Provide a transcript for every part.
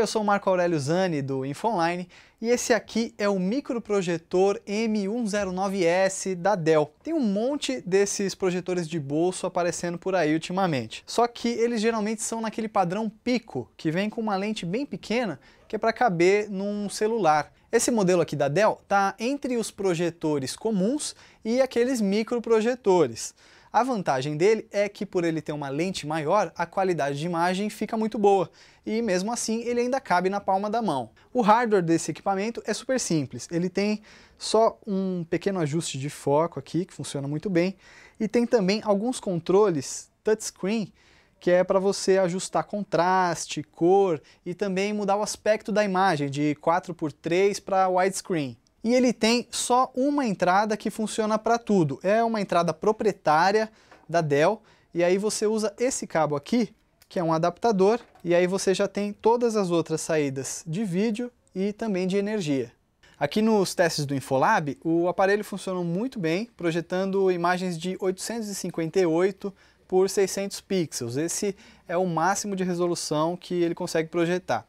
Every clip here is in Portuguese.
eu sou o Marco Aurélio Zani do InfoOnline e esse aqui é o microprojetor M109S da Dell. Tem um monte desses projetores de bolso aparecendo por aí ultimamente. Só que eles geralmente são naquele padrão pico, que vem com uma lente bem pequena que é para caber num celular. Esse modelo aqui da Dell tá entre os projetores comuns e aqueles microprojetores. A vantagem dele é que por ele ter uma lente maior, a qualidade de imagem fica muito boa, e mesmo assim ele ainda cabe na palma da mão. O hardware desse equipamento é super simples, ele tem só um pequeno ajuste de foco aqui, que funciona muito bem, e tem também alguns controles touchscreen que é para você ajustar contraste, cor e também mudar o aspecto da imagem de 4 por 3 para widescreen e ele tem só uma entrada que funciona para tudo. É uma entrada proprietária da Dell e aí você usa esse cabo aqui, que é um adaptador, e aí você já tem todas as outras saídas de vídeo e também de energia. Aqui nos testes do Infolab, o aparelho funcionou muito bem, projetando imagens de 858 por 600 pixels. Esse é o máximo de resolução que ele consegue projetar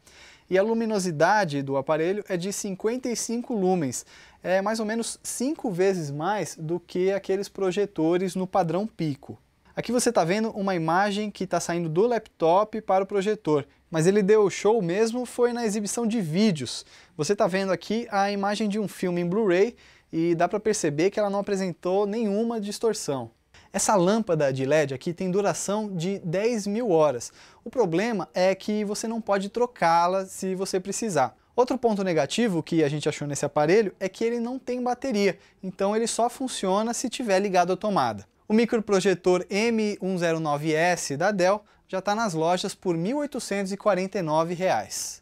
e a luminosidade do aparelho é de 55 lumens, é mais ou menos 5 vezes mais do que aqueles projetores no padrão pico. Aqui você está vendo uma imagem que está saindo do laptop para o projetor, mas ele deu show mesmo foi na exibição de vídeos. Você está vendo aqui a imagem de um filme em Blu-ray e dá para perceber que ela não apresentou nenhuma distorção. Essa lâmpada de LED aqui tem duração de 10 mil horas. O problema é que você não pode trocá-la se você precisar. Outro ponto negativo que a gente achou nesse aparelho é que ele não tem bateria, então ele só funciona se tiver ligado à tomada. O microprojetor M109S da Dell já está nas lojas por R$ 1.849.